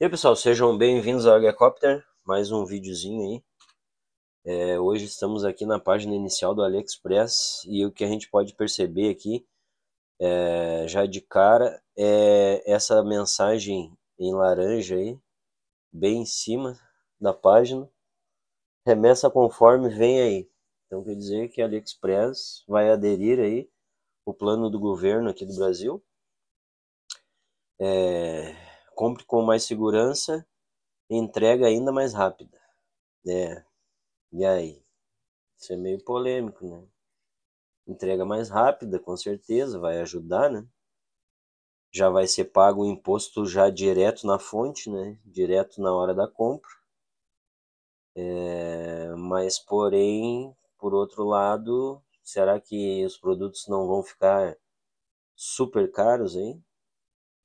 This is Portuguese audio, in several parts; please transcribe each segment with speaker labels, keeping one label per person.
Speaker 1: E aí, pessoal, sejam bem-vindos ao Agacopter, mais um videozinho aí. É, hoje estamos aqui na página inicial do AliExpress e o que a gente pode perceber aqui, é, já de cara, é essa mensagem em laranja aí, bem em cima da página, remessa conforme vem aí. Então quer dizer que a AliExpress vai aderir aí o plano do governo aqui do Brasil. É, compre com mais segurança e entrega ainda mais rápida. É. E aí? Isso é meio polêmico, né? Entrega mais rápida, com certeza, vai ajudar, né? Já vai ser pago o imposto já direto na fonte, né? Direto na hora da compra. É, mas, porém, por outro lado, será que os produtos não vão ficar super caros, hein?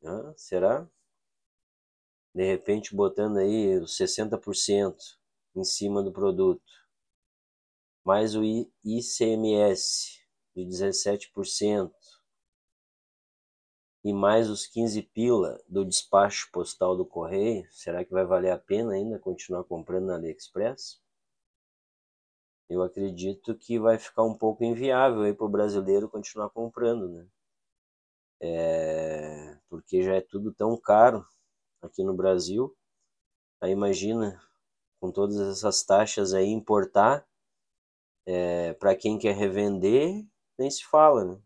Speaker 1: Ah, será? de repente botando aí os 60% em cima do produto, mais o ICMS de 17% e mais os 15 pila do despacho postal do correio, será que vai valer a pena ainda continuar comprando na AliExpress? Eu acredito que vai ficar um pouco inviável aí para o brasileiro continuar comprando, né? É... porque já é tudo tão caro aqui no Brasil. Aí imagina, com todas essas taxas aí, importar, é, para quem quer revender, nem se fala, né?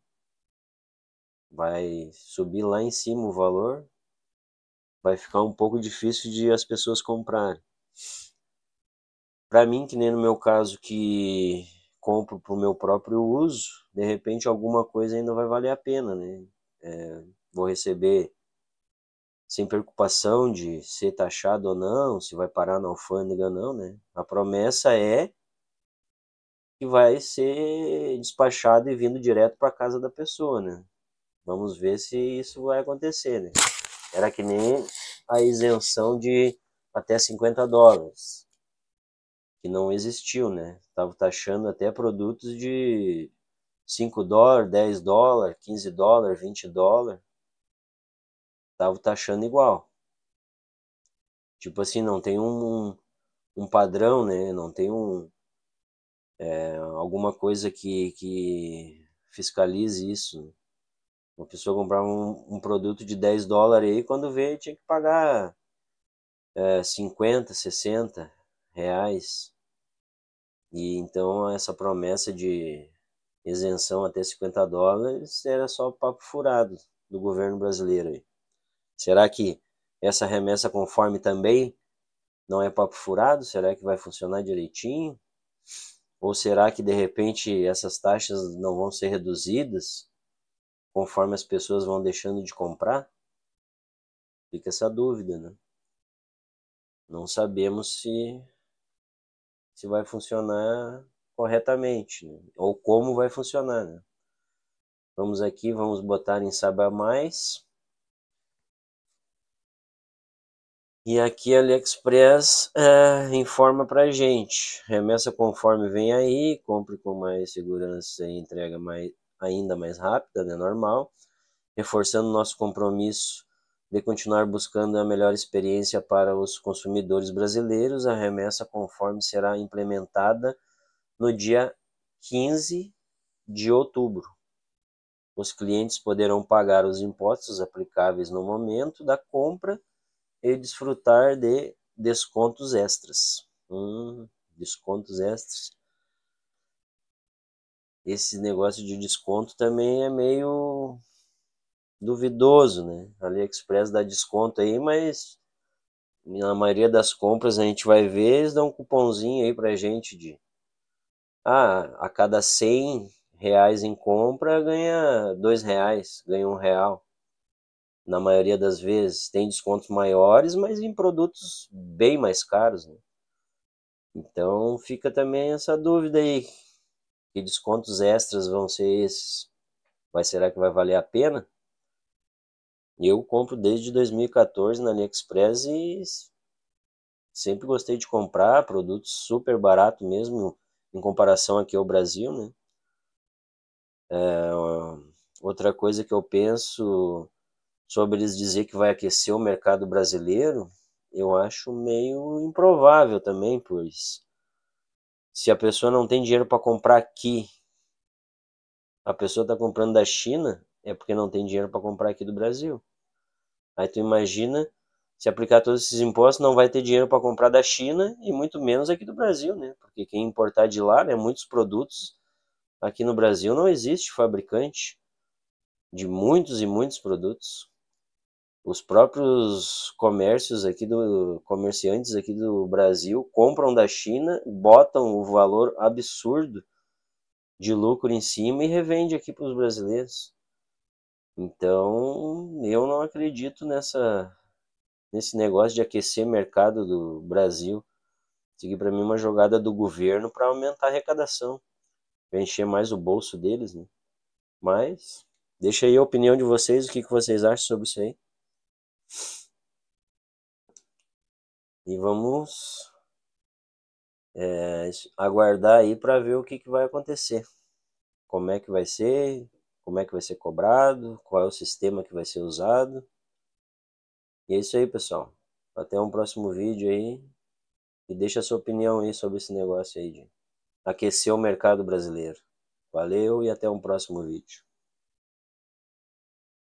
Speaker 1: Vai subir lá em cima o valor, vai ficar um pouco difícil de as pessoas comprarem. Para mim, que nem no meu caso que compro para o meu próprio uso, de repente alguma coisa ainda vai valer a pena, né? É, vou receber sem preocupação de ser taxado ou não, se vai parar na alfândega ou não, né? A promessa é que vai ser despachado e vindo direto para casa da pessoa, né? Vamos ver se isso vai acontecer, né? Era que nem a isenção de até 50 dólares, que não existiu, né? Estava taxando até produtos de 5 dólares, 10 dólares, 15 dólares, 20 dólares estavam taxando igual. Tipo assim, não tem um, um, um padrão, né? Não tem um, é, alguma coisa que, que fiscalize isso. Uma pessoa comprar um, um produto de 10 dólares aí, quando vê, tinha que pagar é, 50, 60 reais. E então essa promessa de isenção até 50 dólares era só papo furado do governo brasileiro aí. Será que essa remessa conforme também não é papo furado? Será que vai funcionar direitinho? Ou será que de repente essas taxas não vão ser reduzidas conforme as pessoas vão deixando de comprar? Fica essa dúvida, né? Não sabemos se se vai funcionar corretamente né? ou como vai funcionar, né? Vamos aqui, vamos botar em saber mais. E aqui a AliExpress é, informa a gente. Remessa conforme vem aí, compre com mais segurança e entrega mais, ainda mais rápida, né, normal. Reforçando nosso compromisso de continuar buscando a melhor experiência para os consumidores brasileiros, a remessa conforme será implementada no dia 15 de outubro. Os clientes poderão pagar os impostos aplicáveis no momento da compra e desfrutar de descontos extras. Hum, descontos extras. Esse negócio de desconto também é meio duvidoso, né? AliExpress dá desconto aí, mas na maioria das compras a gente vai ver, eles dão um cupomzinho aí pra gente de ah, a cada 100 reais em compra ganha 2 reais, ganha 1 um real na maioria das vezes, tem descontos maiores, mas em produtos bem mais caros. Né? Então fica também essa dúvida aí: que descontos extras vão ser esses? Mas será que vai valer a pena? Eu compro desde 2014 na AliExpress e sempre gostei de comprar produtos super barato mesmo em comparação aqui ao Brasil, né? É, outra coisa que eu penso sobre eles dizer que vai aquecer o mercado brasileiro, eu acho meio improvável também, pois se a pessoa não tem dinheiro para comprar aqui, a pessoa está comprando da China, é porque não tem dinheiro para comprar aqui do Brasil. Aí tu imagina se aplicar todos esses impostos, não vai ter dinheiro para comprar da China e muito menos aqui do Brasil, né? Porque quem importar de lá, né, muitos produtos aqui no Brasil não existe fabricante de muitos e muitos produtos os próprios comércios aqui do comerciantes aqui do Brasil compram da China, botam o valor absurdo de lucro em cima e revende aqui para os brasileiros. Então, eu não acredito nessa nesse negócio de aquecer mercado do Brasil. Isso aqui para mim é uma jogada do governo para aumentar a arrecadação, para encher mais o bolso deles, né? Mas deixa aí a opinião de vocês, o que que vocês acham sobre isso aí? E vamos é, aguardar aí para ver o que, que vai acontecer. Como é que vai ser, como é que vai ser cobrado, qual é o sistema que vai ser usado. E é isso aí, pessoal. Até um próximo vídeo aí. E deixa a sua opinião aí sobre esse negócio aí de aquecer o mercado brasileiro. Valeu e até um próximo vídeo.